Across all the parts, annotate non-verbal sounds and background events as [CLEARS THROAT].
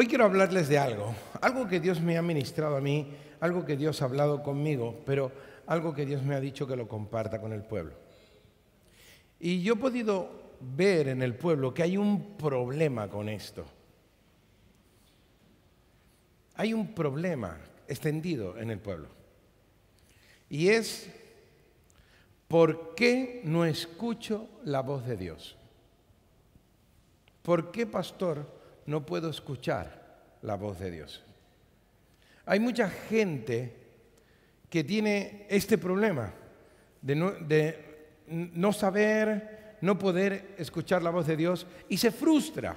Hoy quiero hablarles de algo, algo que Dios me ha ministrado a mí, algo que Dios ha hablado conmigo, pero algo que Dios me ha dicho que lo comparta con el pueblo. Y yo he podido ver en el pueblo que hay un problema con esto. Hay un problema extendido en el pueblo. Y es, ¿por qué no escucho la voz de Dios? ¿Por qué, pastor? no puedo escuchar la voz de Dios. Hay mucha gente que tiene este problema de no, saber, no poder escuchar la voz de Dios y se frustra.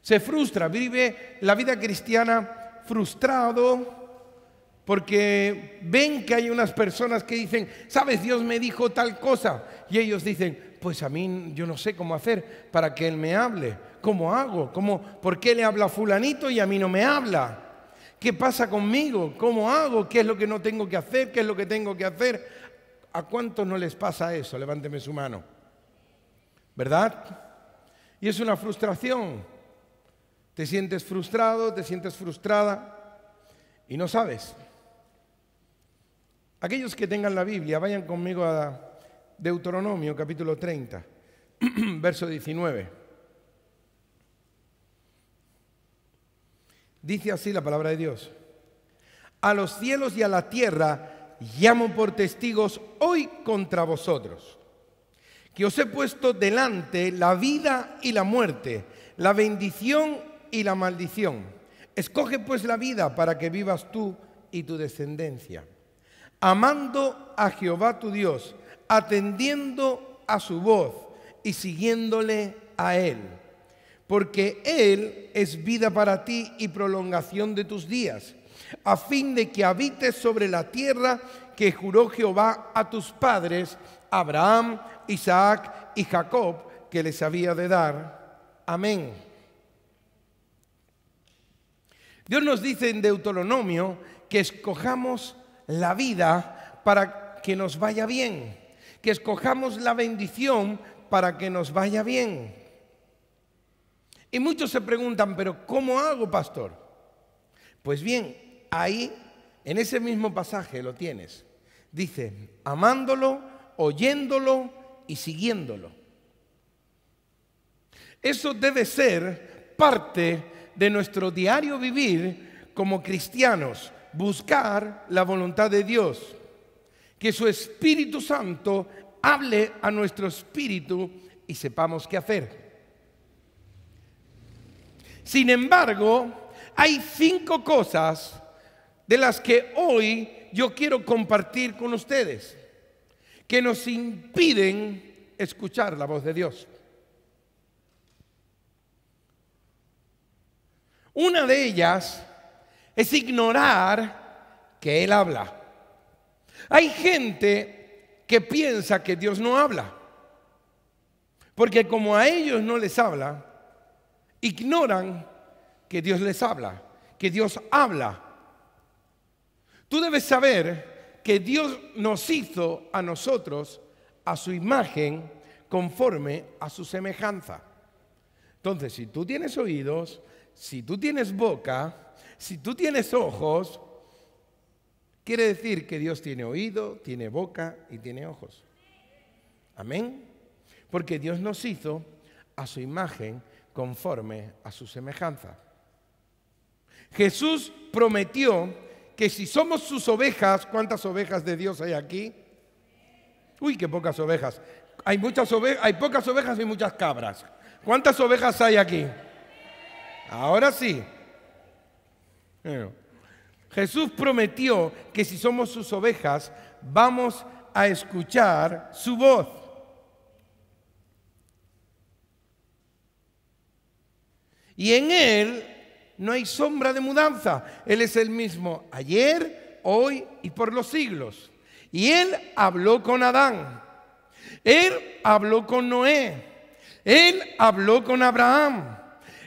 Se frustra, vive la vida cristiana frustrado, porque ven que hay unas personas que dicen, sabes, Dios me dijo tal cosa, y ellos dicen, pues a mí yo no sé cómo hacer para que Él me hable. ¿Cómo hago? ¿Cómo, ¿Por qué le habla fulanito y a mí no me habla? ¿Qué pasa conmigo? ¿Cómo hago? ¿Qué es lo que no tengo que hacer? ¿Qué es lo que tengo que hacer? ¿A cuántos no les pasa eso? Levánteme su mano. ¿Verdad? Y es una frustración. Te sientes frustrado, te sientes frustrada y no sabes. Aquellos que tengan la Biblia, vayan conmigo a Deuteronomio capítulo 30, [CLEARS THROAT] verso 19. Dice así la palabra de Dios. A los cielos y a la tierra llamo por testigos hoy contra vosotros, que os he puesto delante la vida y la muerte, la bendición y la maldición. Escoge pues la vida para que vivas tú y tu descendencia, amando a Jehová tu Dios, atendiendo a su voz y siguiéndole a él porque Él es vida para ti y prolongación de tus días, a fin de que habites sobre la tierra que juró Jehová a tus padres, Abraham, Isaac y Jacob, que les había de dar. Amén. Dios nos dice en Deuteronomio que escojamos la vida para que nos vaya bien, que escojamos la bendición para que nos vaya bien. Y muchos se preguntan, pero ¿cómo hago, pastor? Pues bien, ahí, en ese mismo pasaje lo tienes. Dice, amándolo, oyéndolo y siguiéndolo. Eso debe ser parte de nuestro diario vivir como cristianos, buscar la voluntad de Dios, que su Espíritu Santo hable a nuestro espíritu y sepamos qué hacer. Sin embargo, hay cinco cosas de las que hoy yo quiero compartir con ustedes que nos impiden escuchar la voz de Dios. Una de ellas es ignorar que Él habla. Hay gente que piensa que Dios no habla, porque como a ellos no les habla, ignoran que Dios les habla, que Dios habla. Tú debes saber que Dios nos hizo a nosotros a su imagen conforme a su semejanza. Entonces, si tú tienes oídos, si tú tienes boca, si tú tienes ojos, quiere decir que Dios tiene oído, tiene boca y tiene ojos. Amén. Porque Dios nos hizo a su imagen conforme a su semejanza. Jesús prometió que si somos sus ovejas, ¿cuántas ovejas de Dios hay aquí? Uy, qué pocas ovejas. Hay, muchas ovejas, hay pocas ovejas y muchas cabras. ¿Cuántas ovejas hay aquí? Ahora sí. Jesús prometió que si somos sus ovejas, vamos a escuchar su voz. Y en Él no hay sombra de mudanza. Él es el mismo ayer, hoy y por los siglos. Y Él habló con Adán. Él habló con Noé. Él habló con Abraham.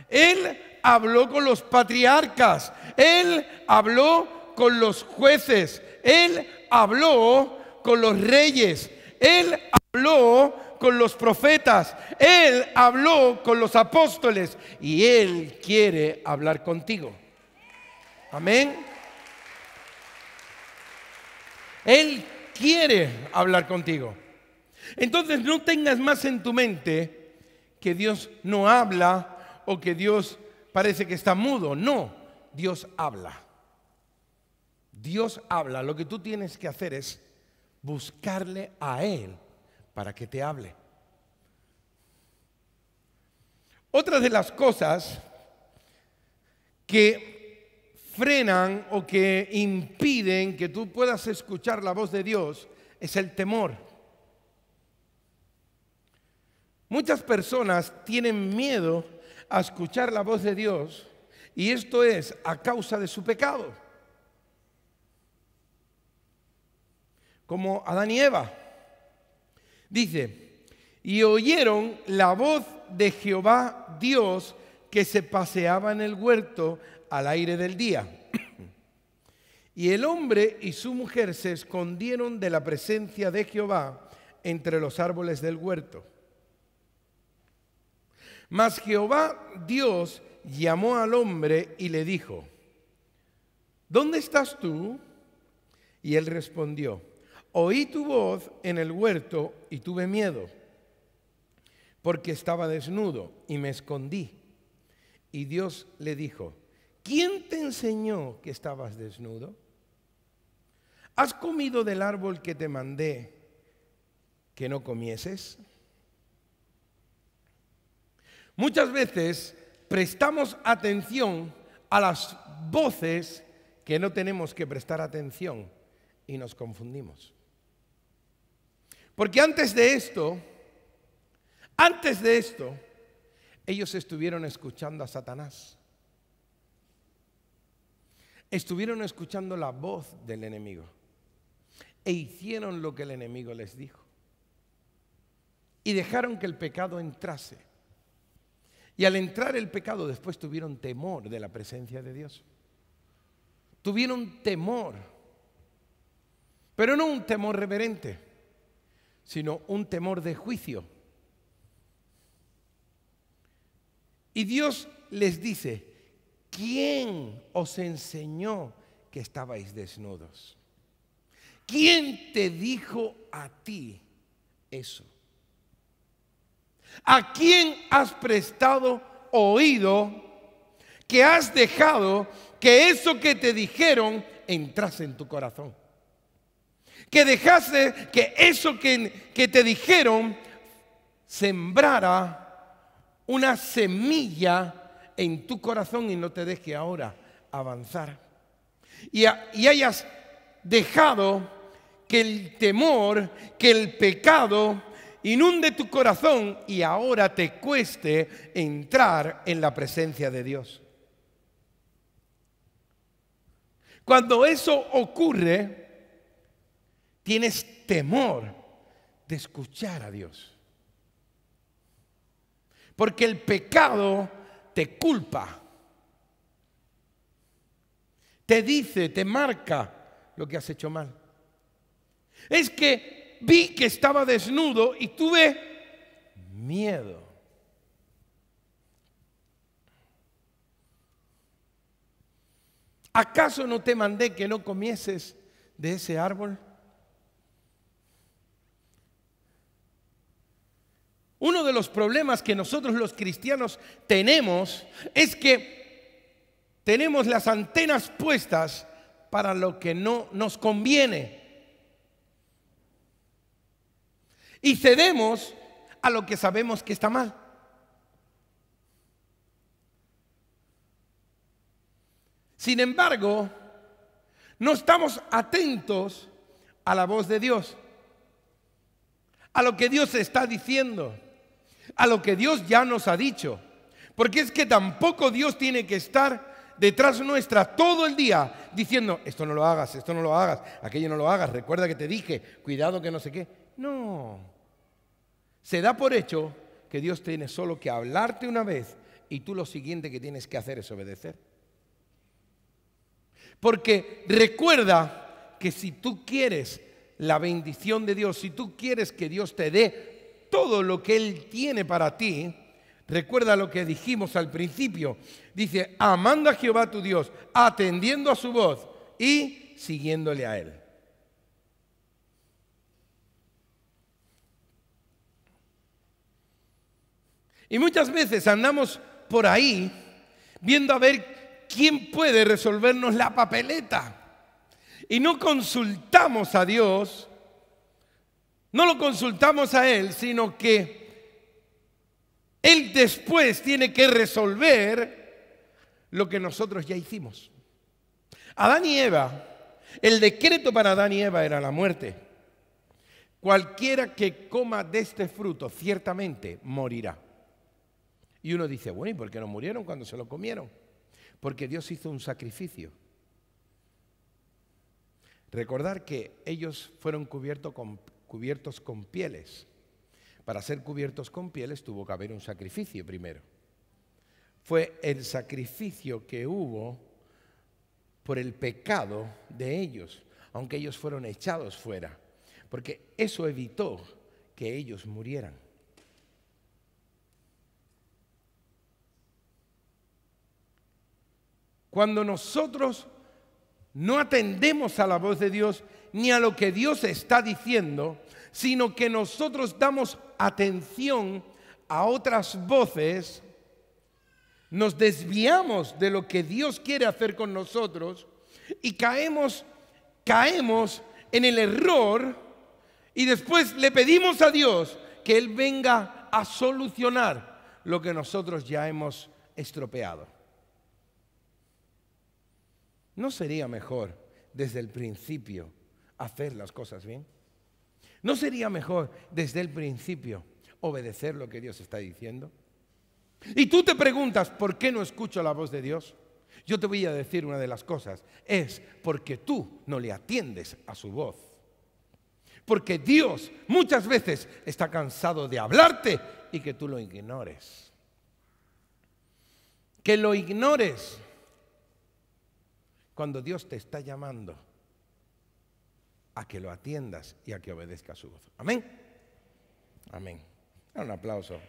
Él habló con los patriarcas. Él habló con los jueces. Él habló con los reyes. Él habló con los profetas, Él habló con los apóstoles y Él quiere hablar contigo. Amén. Él quiere hablar contigo. Entonces no tengas más en tu mente que Dios no habla o que Dios parece que está mudo. No, Dios habla. Dios habla. Lo que tú tienes que hacer es buscarle a Él para que te hable. Otra de las cosas que frenan o que impiden que tú puedas escuchar la voz de Dios es el temor. Muchas personas tienen miedo a escuchar la voz de Dios y esto es a causa de su pecado. Como Adán y Eva. Dice, y oyeron la voz de Jehová Dios que se paseaba en el huerto al aire del día. [CLEARS THROAT] Y el hombre y su mujer se escondieron de la presencia de Jehová entre los árboles del huerto. Mas Jehová Dios llamó al hombre y le dijo, ¿dónde estás tú? Y él respondió, Oí tu voz en el huerto y tuve miedo, porque estaba desnudo y me escondí. Y Dios le dijo, ¿quién te enseñó que estabas desnudo? ¿Has comido del árbol que te mandé que no comieses? Muchas veces prestamos atención a las voces que no tenemos que prestar atención y nos confundimos. Porque antes de esto, antes de esto, ellos estuvieron escuchando a Satanás. Estuvieron escuchando la voz del enemigo. E hicieron lo que el enemigo les dijo. Y dejaron que el pecado entrase. Y al entrar el pecado después tuvieron temor de la presencia de Dios. Tuvieron temor. Pero no un temor reverente sino un temor de juicio. Y Dios les dice, ¿quién os enseñó que estabais desnudos? ¿Quién te dijo a ti eso? ¿A quién has prestado oído que has dejado que eso que te dijeron entrase en tu corazón? que dejase que eso que, que te dijeron sembrara una semilla en tu corazón y no te deje ahora avanzar. Y, y, hayas dejado que el temor, que el pecado inunde tu corazón y ahora te cueste entrar en la presencia de Dios. Cuando eso ocurre, Tienes temor de escuchar a Dios. Porque el pecado te culpa. Te dice, te marca lo que has hecho mal. Es que vi que estaba desnudo y tuve miedo. ¿Acaso no te mandé que no comieses de ese árbol? Uno de los problemas que nosotros los cristianos tenemos es que tenemos las antenas puestas para lo que no nos conviene. Y cedemos a lo que sabemos que está mal. Sin embargo, no estamos atentos a la voz de Dios, a lo que Dios está diciendo a lo que Dios ya nos ha dicho. Porque es que tampoco Dios tiene que estar detrás nuestra todo el día diciendo, esto no lo hagas, esto no lo hagas, aquello no lo hagas, recuerda que te dije, cuidado que no sé qué. No. Se da por hecho que Dios tiene solo que hablarte una vez y tú lo siguiente que tienes que hacer es obedecer. Porque recuerda que si tú quieres la bendición de Dios, si tú quieres que Dios te dé todo lo que Él tiene para ti, recuerda lo que dijimos al principio, dice, amando a Jehová tu Dios, atendiendo a su voz y siguiéndole a Él. Y muchas veces andamos por ahí viendo a ver quién puede resolvernos la papeleta. Y no consultamos a Dios no lo consultamos a Él, sino que Él después tiene que resolver lo que nosotros ya hicimos. Adán y Eva, el decreto para Adán y Eva era la muerte. Cualquiera que coma de este fruto ciertamente morirá. Y uno dice, bueno, ¿y por qué no murieron cuando se lo comieron? Porque Dios hizo un sacrificio. Recordar que ellos fueron cubiertos con, cubiertos con pieles. Para ser cubiertos con pieles tuvo que haber un sacrificio primero. Fue el sacrificio que hubo por el pecado de ellos, aunque ellos fueron echados fuera, porque eso evitó que ellos murieran. Cuando nosotros no atendemos a la voz de Dios ni a lo que Dios está diciendo, sino que nosotros damos atención a otras voces, nos desviamos de lo que Dios quiere hacer con nosotros y caemos, caemos en el error y después le pedimos a Dios que Él venga a solucionar lo que nosotros ya hemos estropeado. ¿No sería mejor desde el principio hacer las cosas bien? ¿No sería mejor desde el principio obedecer lo que Dios está diciendo? Y tú te preguntas, ¿por qué no escucho la voz de Dios? Yo te voy a decir una de las cosas, es porque tú no le atiendes a su voz. Porque Dios muchas veces está cansado de hablarte y que tú lo ignores. Que lo ignores cuando Dios te está llamando a que lo atiendas y a que obedezca su voz. Amén. Amén. Un aplauso.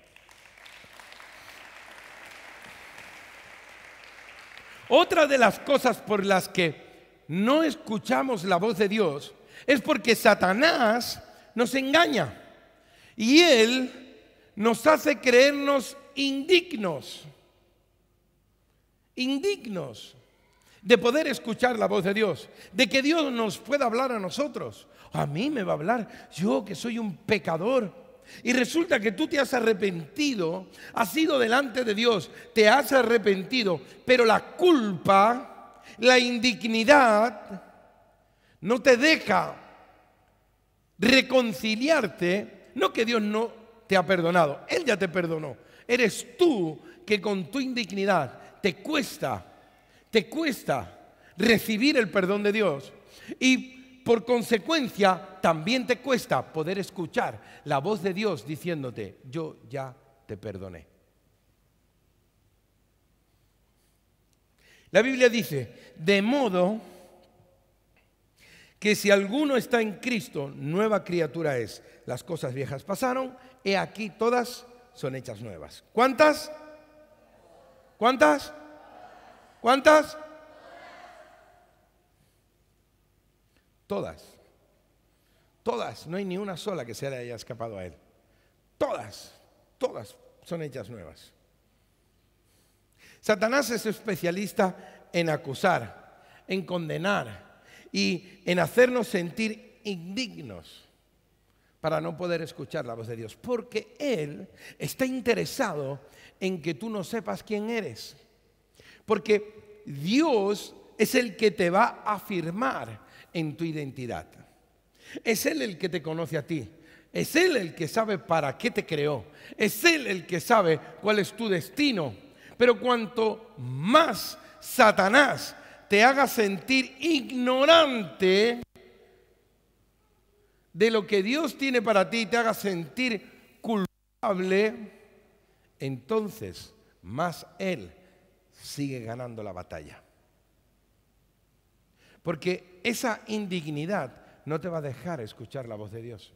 Otra de las cosas por las que no escuchamos la voz de Dios es porque Satanás nos engaña y él nos hace creernos indignos. Indignos de poder escuchar la voz de Dios, de que Dios nos pueda hablar a nosotros. A mí me va a hablar yo que soy un pecador. Y resulta que tú te has arrepentido, has ido delante de Dios, te has arrepentido, pero la culpa, la indignidad, no te deja reconciliarte. No que Dios no te ha perdonado, Él ya te perdonó. Eres tú que con tu indignidad te cuesta te cuesta recibir el perdón de Dios y por consecuencia también te cuesta poder escuchar la voz de Dios diciéndote, yo ya te perdoné. La Biblia dice, de modo que si alguno está en Cristo, nueva criatura es. Las cosas viejas pasaron, he aquí todas son hechas nuevas. ¿Cuántas? ¿Cuántas? ¿Cuántas? Todas. Todas. No hay ni una sola que se le haya escapado a él. Todas. Todas son hechas nuevas. Satanás es especialista en acusar, en condenar y en hacernos sentir indignos para no poder escuchar la voz de Dios. Porque Él está interesado en que tú no sepas quién eres. Porque Dios es el que te va a afirmar en tu identidad. Es Él el que te conoce a ti. Es Él el que sabe para qué te creó. Es Él el que sabe cuál es tu destino. Pero cuanto más Satanás te haga sentir ignorante de lo que Dios tiene para ti y te haga sentir culpable, entonces más Él sigue ganando la batalla. Porque esa indignidad no te va a dejar escuchar la voz de Dios.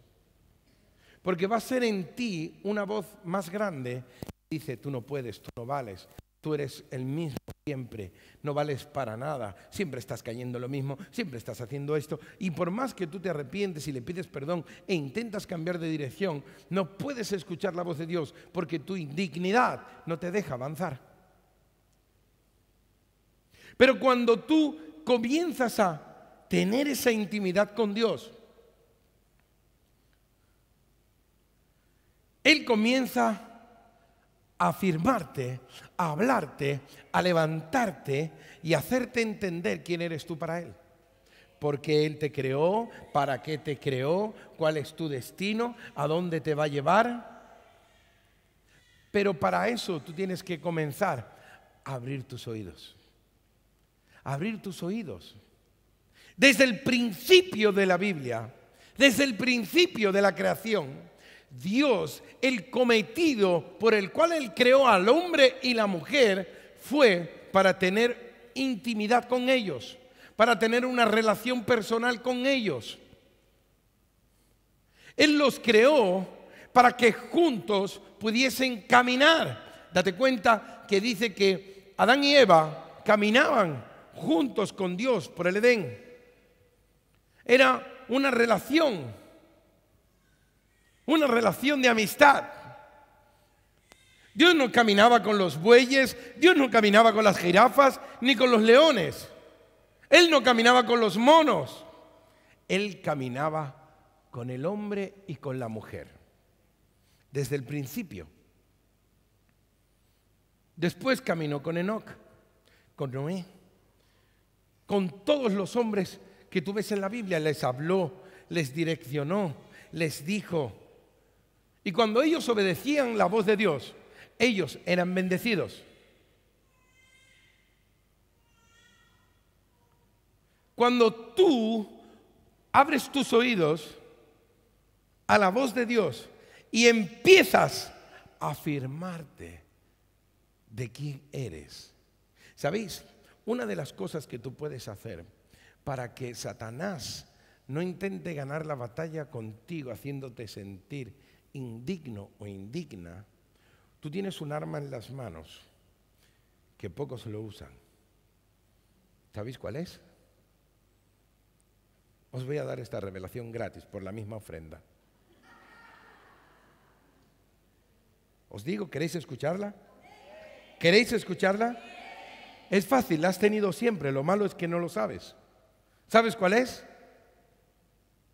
Porque va a ser en ti una voz más grande que dice, tú no puedes, tú no vales, tú eres el mismo siempre, no vales para nada, siempre estás cayendo lo mismo, siempre estás haciendo esto. Y por más que tú te arrepientes y le pides perdón e intentas cambiar de dirección, no puedes escuchar la voz de Dios porque tu indignidad no te deja avanzar. Pero cuando tú comienzas a tener esa intimidad con Dios, Él comienza a afirmarte, a hablarte, a levantarte y a hacerte entender quién eres tú para Él. Porque Él te creó, para qué te creó, cuál es tu destino, a dónde te va a llevar. Pero para eso tú tienes que comenzar a abrir tus oídos abrir tus oídos. Desde el principio de la Biblia, desde el principio de la creación, Dios, el cometido por el cual Él creó al hombre y la mujer, fue para tener intimidad con ellos, para tener una relación personal con ellos. Él los creó para que juntos pudiesen caminar. Date cuenta que dice que Adán y Eva caminaban juntos con Dios por el Edén. Era una relación, una relación de amistad. Dios no caminaba con los bueyes, Dios no caminaba con las jirafas, ni con los leones. Él no caminaba con los monos. Él caminaba con el hombre y con la mujer. Desde el principio. Después caminó con Enoch, con Noé con todos los hombres que tú ves en la Biblia, les habló, les direccionó, les dijo. Y cuando ellos obedecían la voz de Dios, ellos eran bendecidos. Cuando tú abres tus oídos a la voz de Dios y empiezas a afirmarte de quién eres, ¿sabéis? Una de las cosas que tú puedes hacer para que Satanás no intente ganar la batalla contigo haciéndote sentir indigno o indigna, tú tienes un arma en las manos que pocos lo usan. ¿Sabéis cuál es? Os voy a dar esta revelación gratis por la misma ofrenda. Os digo, ¿queréis escucharla? ¿Queréis escucharla? Es fácil, la has tenido siempre, lo malo es que no lo sabes. ¿Sabes cuál es?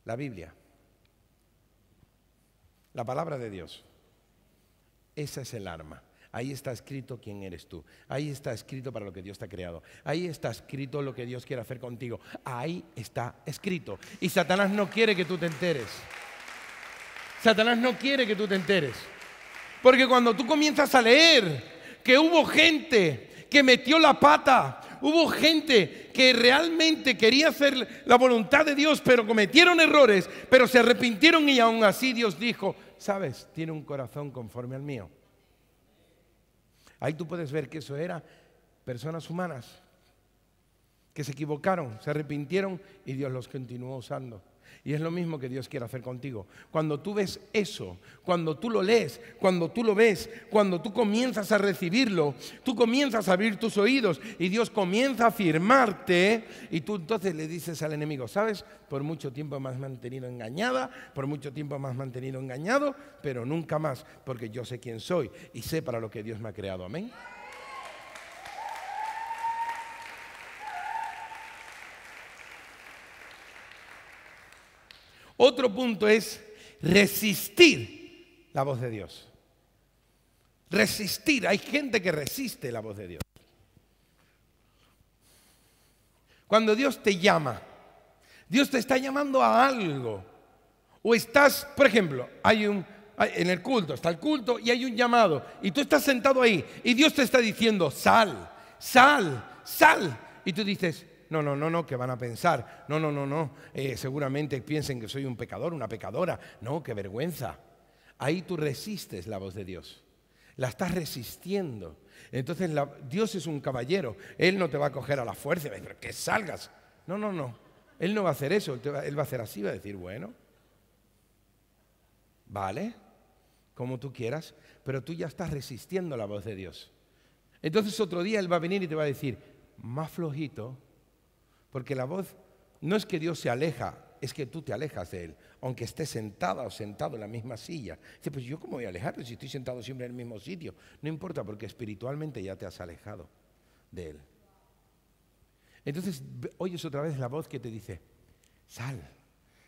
La Biblia. La palabra de Dios. Esa es el arma. Ahí está escrito quién eres tú. Ahí está escrito para lo que Dios te ha creado. Ahí está escrito lo que Dios quiere hacer contigo. Ahí está escrito. Y Satanás no quiere que tú te enteres. Satanás no quiere que tú te enteres. Porque cuando tú comienzas a leer que hubo gente que metió la pata. Hubo gente que realmente quería hacer la voluntad de Dios, pero cometieron errores, pero se arrepintieron y aún así Dios dijo, sabes, tiene un corazón conforme al mío. Ahí tú puedes ver que eso era personas humanas, que se equivocaron, se arrepintieron y Dios los continuó usando. Y es lo mismo que Dios quiere hacer contigo. Cuando tú ves eso, cuando tú lo lees, cuando tú lo ves, cuando tú comienzas a recibirlo, tú comienzas a abrir tus oídos y Dios comienza a firmarte y tú entonces le dices al enemigo, ¿sabes? Por mucho tiempo me has mantenido engañada, por mucho tiempo me has mantenido engañado, pero nunca más, porque yo sé quién soy y sé para lo que Dios me ha creado. Amén. Otro punto es resistir la voz de Dios. Resistir. Hay gente que resiste la voz de Dios. Cuando Dios te llama, Dios te está llamando a algo. O estás, por ejemplo, hay un en el culto, está el culto y hay un llamado y tú estás sentado ahí y Dios te está diciendo, "Sal, sal, sal." Y tú dices, no, no, no, no, que van a pensar, no, no, no, no, eh, seguramente piensen que soy un pecador, una pecadora, no, qué vergüenza. Ahí tú resistes la voz de Dios, la estás resistiendo. Entonces Dios es un caballero, Él no te va a coger a la fuerza, pero que salgas. No, no, no, Él no va a hacer eso, él va a hacer así, va a decir, bueno, vale, como tú quieras, pero tú ya estás resistiendo la voz de Dios. Entonces otro día Él va a venir y te va a decir, más flojito, porque la voz no es que Dios se aleja, es que tú te alejas de Él, aunque estés sentada o sentado en la misma silla. Dice, pues yo cómo voy a alejarme si estoy sentado siempre en el mismo sitio. No importa, porque espiritualmente ya te has alejado de Él. Entonces oyes otra vez la voz que te dice, sal,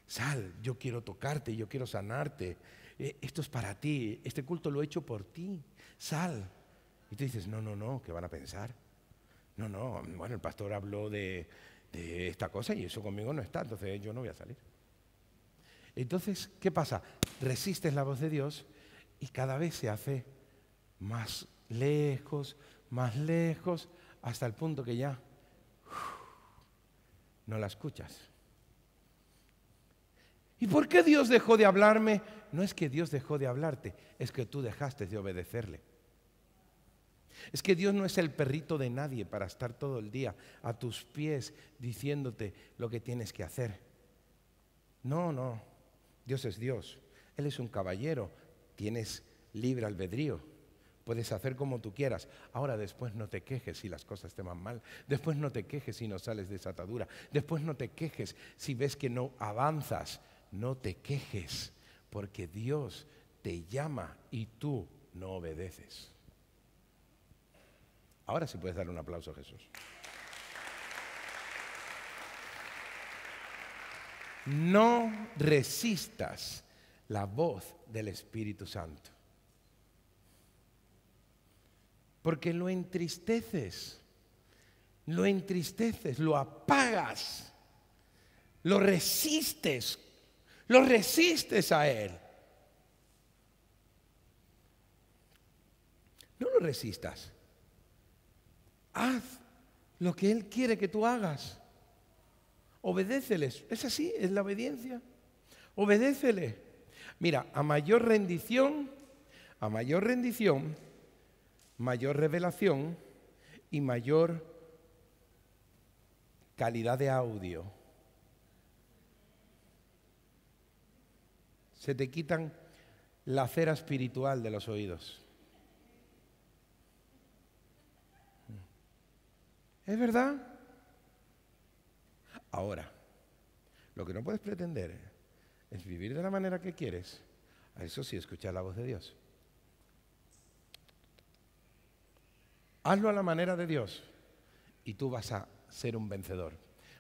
sal, yo quiero tocarte, yo quiero sanarte, eh, esto es para ti, este culto lo he hecho por ti, sal. Y tú dices, no, no, no, ¿qué van a pensar? No, no, bueno, el pastor habló de de esta cosa y eso conmigo no está, entonces yo no voy a salir. Entonces, ¿qué pasa? Resistes la voz de Dios y cada vez se hace más lejos, más lejos, hasta el punto que ya no la escuchas. ¿Y por qué Dios dejó de hablarme? No es que Dios dejó de hablarte, es que tú dejaste de obedecerle. Es que Dios no es el perrito de nadie para estar todo el día a tus pies diciéndote lo que tienes que hacer. No, no. Dios es Dios. Él es un caballero. Tienes libre albedrío. Puedes hacer como tú quieras. Ahora después no te quejes si las cosas te van mal. Después no te quejes si no sales de esa atadura. Después no te quejes si ves que no avanzas. No te quejes porque Dios te llama y tú no obedeces. Ahora sí puedes dar un aplauso a Jesús. No resistas la voz del Espíritu Santo. Porque lo entristeces, lo entristeces, lo apagas, lo resistes, lo resistes a Él. No lo resistas haz lo que Él quiere que tú hagas. Obedéceles. Es así, es la obediencia. Obedécele. Mira, a mayor rendición, a mayor rendición, mayor revelación y mayor calidad de audio. Se te quitan la cera espiritual de los oídos. ¿Es verdad? Ahora, lo que no puedes pretender es vivir de la manera que quieres, a eso sí, escuchar la voz de Dios. Hazlo a la manera de Dios y tú vas a ser un vencedor.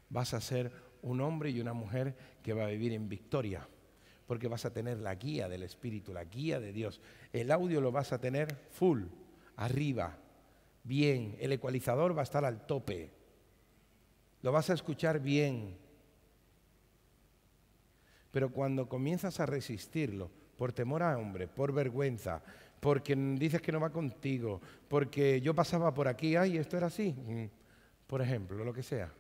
Vas a ser un hombre y una mujer que va a vivir en victoria, porque vas a tener la guía del Espíritu, la guía de Dios. El audio lo vas a tener full, arriba, bien, el ecualizador va a estar al tope, lo vas a escuchar bien. Pero cuando comienzas a resistirlo, por temor a hombre, por vergüenza, porque dices que no va contigo, porque yo pasaba por aquí, ay, esto era así, mm, por ejemplo, lo que sea.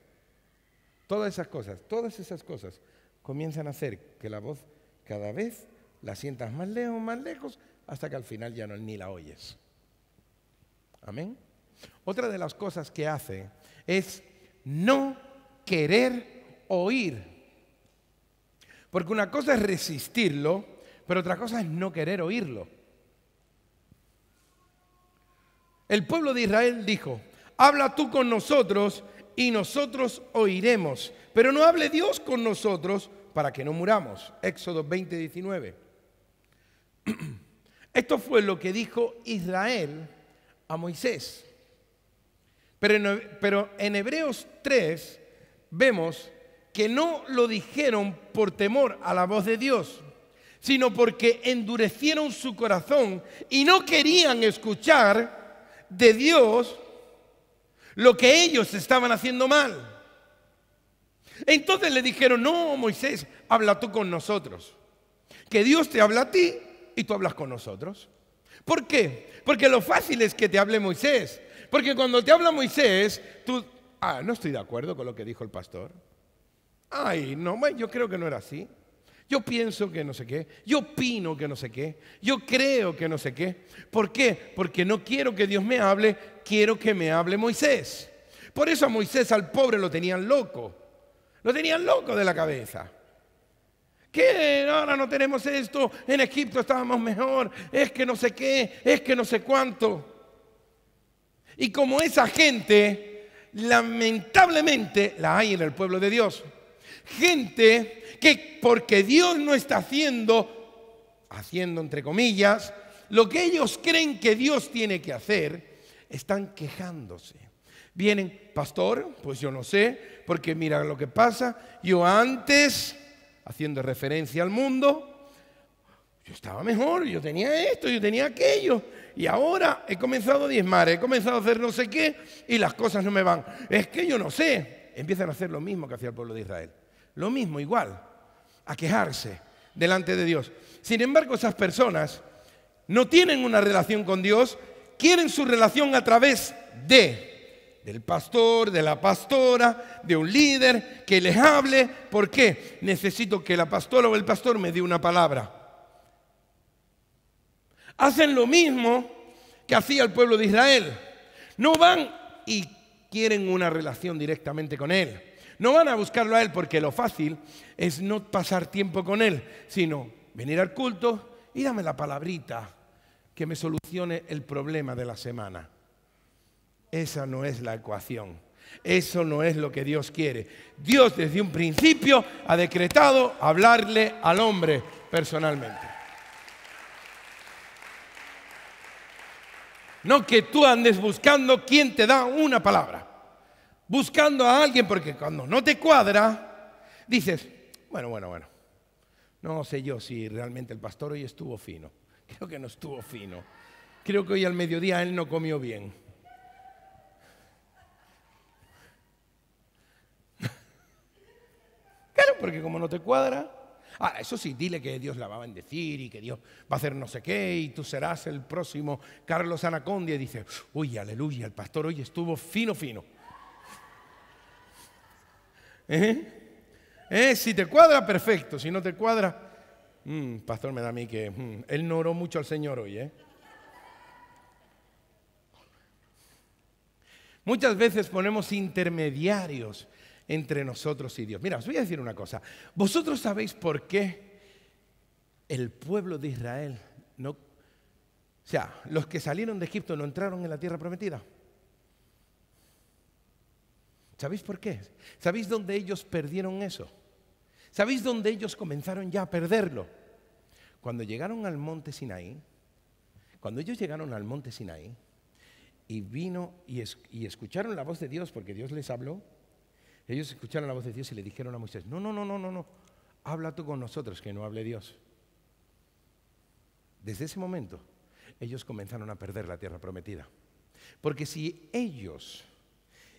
Todas esas cosas, todas esas cosas comienzan a hacer que la voz cada vez la sientas más lejos, más lejos, hasta que al final ya no, ni la oyes. Amén. Otra de las cosas que hace es no querer oír. Porque una cosa es resistirlo, pero otra cosa es no querer oírlo. El pueblo de Israel dijo, habla tú con nosotros y nosotros oiremos, pero no hable Dios con nosotros para que no muramos. Éxodo 20, 19. [CLEARS THROAT] Esto fue lo que dijo Israel a Moisés. Pero en, Hebreos 3 vemos que no lo dijeron por temor a la voz de Dios, sino porque endurecieron su corazón y no querían escuchar de Dios lo que ellos estaban haciendo mal. Entonces le dijeron, no, Moisés, habla tú con nosotros. Que Dios te habla a ti y tú hablas con nosotros. ¿Por qué? Porque lo fácil es que te hable Moisés, porque cuando te habla Moisés, tú, ah, no estoy de acuerdo con lo que dijo el pastor. Ay, no, yo creo que no era así. Yo pienso que no sé qué, yo opino que no sé qué, yo creo que no sé qué. ¿Por qué? Porque no quiero que Dios me hable, quiero que me hable Moisés. Por eso a Moisés al pobre lo tenían loco, lo tenían loco de la cabeza. ¿Qué? Ahora no tenemos esto, en Egipto estábamos mejor, es que no sé qué, es que no sé cuánto. Y como esa gente, lamentablemente, la hay en el pueblo de Dios. Gente que porque Dios no está haciendo, haciendo entre comillas, lo que ellos creen que Dios tiene que hacer, están quejándose. Vienen, pastor, pues yo no sé, porque mira lo que pasa. Yo antes, haciendo referencia al mundo, yo estaba mejor, yo tenía esto, yo tenía aquello y ahora he comenzado a diezmar, he comenzado a hacer no sé qué y las cosas no me van. Es que yo no sé. Empiezan a hacer lo mismo que hacía el pueblo de Israel. Lo mismo, igual, a quejarse delante de Dios. Sin embargo, esas personas no tienen una relación con Dios, quieren su relación a través de del pastor, de la pastora, de un líder que les hable. ¿Por qué? Necesito que la pastora o el pastor me dé una palabra. Hacen lo mismo que hacía el pueblo de Israel. No van y quieren una relación directamente con Él. No van a buscarlo a Él porque lo fácil es no pasar tiempo con Él, sino venir al culto y dame la palabrita que me solucione el problema de la semana. Esa no es la ecuación. Eso no es lo que Dios quiere. Dios desde un principio ha decretado hablarle al hombre personalmente. No que tú andes buscando quién te da una palabra. Buscando a alguien porque cuando no te cuadra, dices, bueno, bueno, bueno. No sé yo si realmente el pastor hoy estuvo fino. [LAUGHS] Creo que no estuvo fino. Creo que hoy al mediodía él no comió bien. [LAUGHS] Claro, porque como no te cuadra, Ahora, eso sí, dile que Dios la va a bendecir y que Dios va a hacer no sé qué y tú serás el próximo Carlos Anacondia. Y dice, uy, aleluya, el pastor hoy estuvo fino, fino. ¿Eh? ¿Eh? Si te cuadra, perfecto. Si no te cuadra, mm, pastor, me da a mí que mm, él no oró mucho al Señor hoy. ¿eh? Muchas veces ponemos intermediarios entre nosotros y Dios. Mira, os voy a decir una cosa. Vosotros sabéis por qué el pueblo de Israel no... O sea, los que salieron de Egipto no entraron en la tierra prometida. ¿Sabéis por qué? ¿Sabéis dónde ellos perdieron eso? ¿Sabéis dónde ellos comenzaron ya a perderlo? Cuando llegaron al monte Sinaí, cuando ellos llegaron al monte Sinaí y vino y escucharon la voz de Dios porque Dios les habló, ellos escucharon la voz de Dios y le dijeron a Moisés, no, no, no, no, no, no, habla tú con nosotros, que no hable Dios. Desde ese momento, ellos comenzaron a perder la tierra prometida. Porque si ellos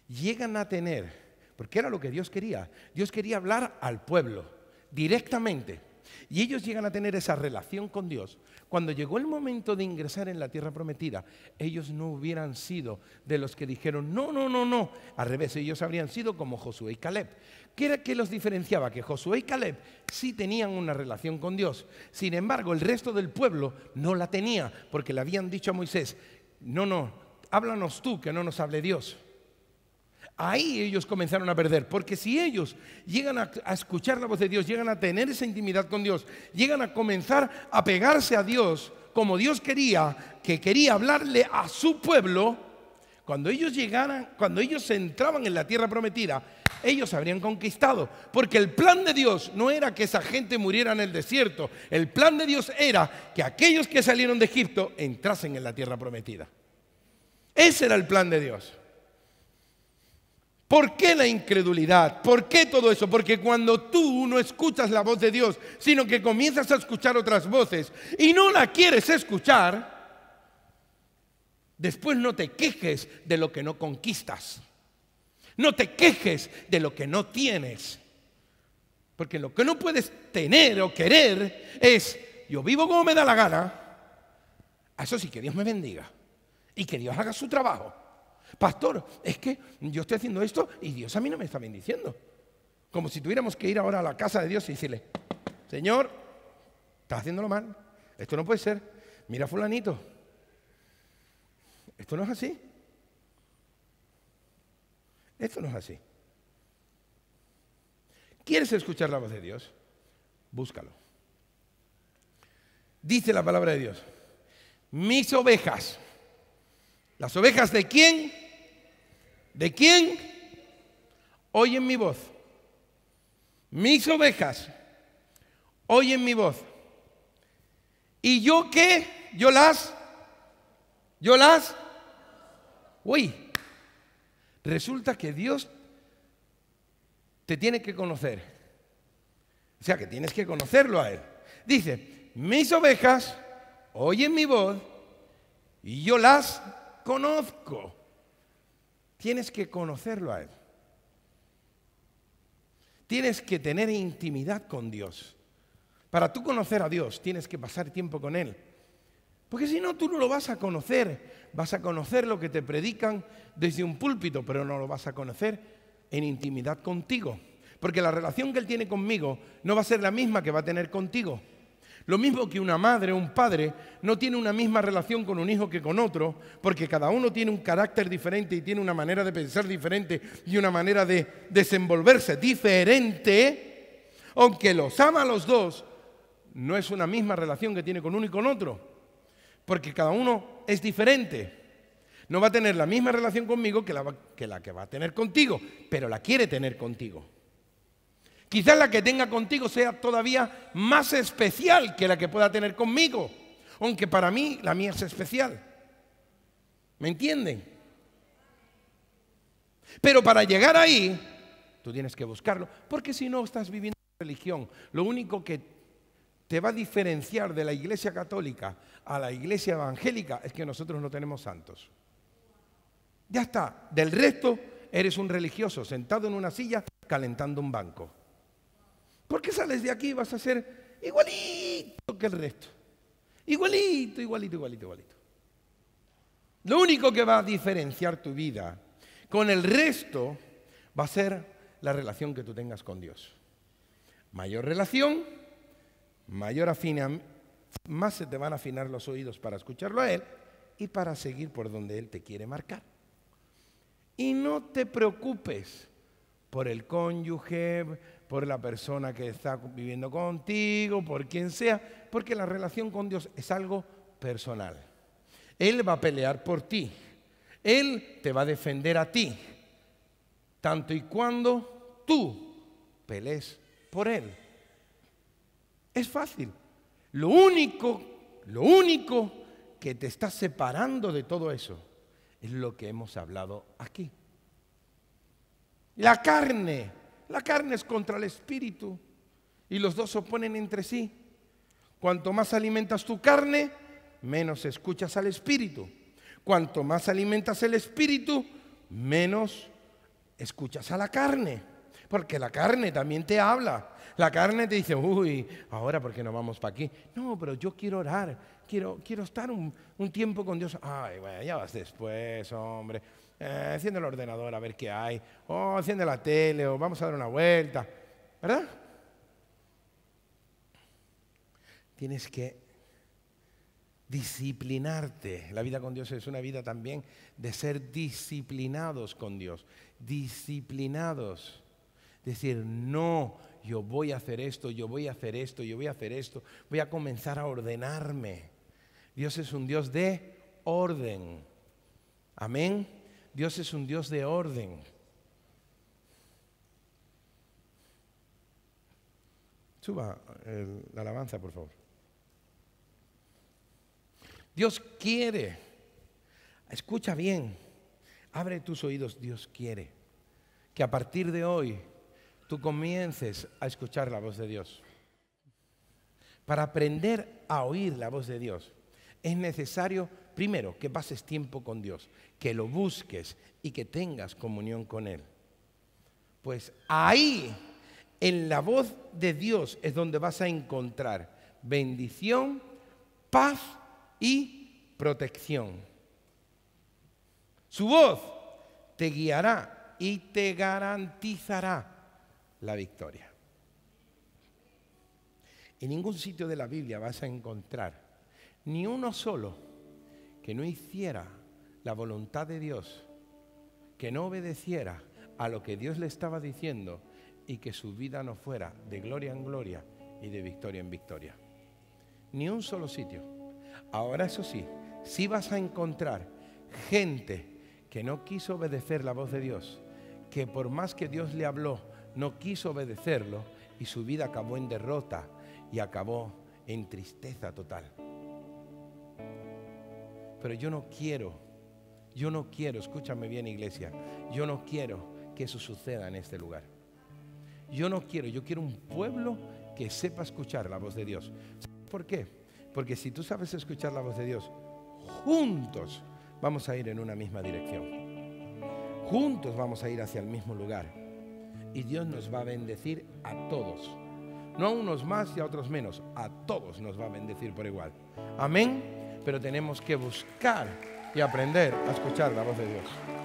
llegan a tener, porque era lo que Dios quería, Dios quería hablar al pueblo directamente. Y ellos llegan a tener esa relación con Dios. Cuando llegó el momento de ingresar en la tierra prometida, ellos no hubieran sido de los que dijeron, no, no, no, no. Al revés, ellos habrían sido como Josué y Caleb. ¿Qué era que los diferenciaba? Que Josué y Caleb sí tenían una relación con Dios. Sin embargo, el resto del pueblo no la tenía, porque le habían dicho a Moisés, no, no, háblanos tú, que no nos hable Dios. Ahí ellos comenzaron a perder, porque si ellos llegan a, escuchar la voz de Dios, llegan a tener esa intimidad con Dios, llegan a comenzar a pegarse a Dios como Dios quería, que quería hablarle a su pueblo, cuando ellos llegaran, cuando ellos entraban en la tierra prometida, ellos habrían conquistado, porque el plan de Dios no era que esa gente muriera en el desierto, el plan de Dios era que aquellos que salieron de Egipto entrasen en la tierra prometida. Ese era el plan de Dios. ¿Por qué la incredulidad? ¿Por qué todo eso? Porque cuando tú no escuchas la voz de Dios, sino que comienzas a escuchar otras voces y no la quieres escuchar, después no te quejes de lo que no conquistas. No te quejes de lo que no tienes. Porque lo que no puedes tener o querer es, yo vivo como me da la gana. eso sí, que Dios me bendiga y que Dios haga su trabajo. Pastor, es que yo estoy haciendo esto y Dios a mí no me está bendiciendo. Como si tuviéramos que ir ahora a la casa de Dios y decirle, Señor, estás haciéndolo mal, esto no puede ser, mira fulanito, esto no es así. Esto no es así. ¿Quieres escuchar la voz de Dios? Búscalo. Dice la palabra de Dios. Mis ovejas ¿Las ovejas de quién? ¿De quién? Oyen mi voz. Mis ovejas oyen mi voz. ¿Y yo qué? Yo las, yo las, uy, resulta que Dios te tiene que conocer. O sea, que tienes que conocerlo a Él. Dice, mis ovejas oyen mi voz y yo las conozco. Tienes que conocerlo a Él. Tienes que tener intimidad con Dios. Para tú conocer a Dios tienes que pasar tiempo con Él. Porque si no, tú no lo vas a conocer. Vas a conocer lo que te predican desde un púlpito, pero no lo vas a conocer en intimidad contigo. Porque la relación que Él tiene conmigo no va a ser la misma que va a tener contigo. Lo mismo que una madre o un padre no tiene una misma relación con un hijo que con otro, porque cada uno tiene un carácter diferente y tiene una manera de pensar diferente y una manera de desenvolverse diferente, aunque los ama a los dos, no es una misma relación que tiene con uno y con otro, porque cada uno es diferente. No va a tener la misma relación conmigo que la, que, la que va a tener contigo, pero la quiere tener contigo. Quizás la que tenga contigo sea todavía más especial que la que pueda tener conmigo, aunque para mí la mía es especial. ¿Me entienden? Pero para llegar ahí, tú tienes que buscarlo, porque si no estás viviendo religión, lo único que te va a diferenciar de la iglesia católica a la iglesia evangélica es que nosotros no tenemos santos. Ya está, del resto eres un religioso sentado en una silla calentando un banco. ¿Por qué sales de aquí y vas a ser igualito que el resto. Igualito, igualito, igualito, igualito. Lo único que va a diferenciar tu vida con el resto va a ser la relación que tú tengas con Dios. Mayor relación, mayor afina, más se te van a afinar los oídos para escucharlo a Él y para seguir por donde Él te quiere marcar. Y no te preocupes por el cónyuge, por la persona que está viviendo contigo, por quien sea, porque la relación con Dios es algo personal. Él va a pelear por ti, Él te va a defender a ti, tanto y cuando tú pelees por Él. Es fácil. Lo único, lo único que te está separando de todo eso es lo que hemos hablado aquí. La carne la carne es contra el espíritu y los dos se oponen entre sí. Cuanto más alimentas tu carne, menos escuchas al espíritu. Cuanto más alimentas el espíritu, menos escuchas a la carne. Porque la carne también te habla. La carne te dice, uy, ahora porque no vamos para aquí. No, pero yo quiero orar, quiero, quiero estar un, un tiempo con Dios. Ay, bueno, ya vas después, hombre. Eh, enciende el ordenador a ver qué hay, o oh, enciende la tele, o vamos a dar una vuelta, ¿verdad? Tienes que disciplinarte. La vida con Dios es una vida también de ser disciplinados con Dios, disciplinados. Decir, no, yo voy a hacer esto, yo voy a hacer esto, yo voy a hacer esto, voy a comenzar a ordenarme. Dios es un Dios de orden. Amén. Dios es un Dios de orden. Suba la alabanza, por favor. Dios quiere. Escucha bien. Abre tus oídos. Dios quiere que a partir de hoy tú comiences a escuchar la voz de Dios. Para aprender a oír la voz de Dios es necesario Primero, que pases tiempo con Dios, que lo busques y que tengas comunión con Él. Pues ahí, en la voz de Dios, es donde vas a encontrar bendición, paz y protección. Su voz te guiará y te garantizará la victoria. En ningún sitio de la Biblia vas a encontrar ni uno solo que no hiciera la voluntad de Dios, que no obedeciera a lo que Dios le estaba diciendo y que su vida no fuera de gloria en gloria y de victoria en victoria. Ni un solo sitio. Ahora eso sí, sí vas a encontrar gente que no quiso obedecer la voz de Dios, que por más que Dios le habló, no quiso obedecerlo y su vida acabó en derrota y acabó en tristeza total. Pero yo no quiero, yo no quiero, escúchame bien iglesia, yo no quiero que eso suceda en este lugar. Yo no quiero, yo quiero un pueblo que sepa escuchar la voz de Dios. ¿Por qué? Porque si tú sabes escuchar la voz de Dios, juntos vamos a ir en una misma dirección. Juntos vamos a ir hacia el mismo lugar. Y Dios nos va a bendecir a todos. No a unos más y a otros menos. A todos nos va a bendecir por igual. Amén pero tenemos que buscar y aprender a escuchar la voz de Dios.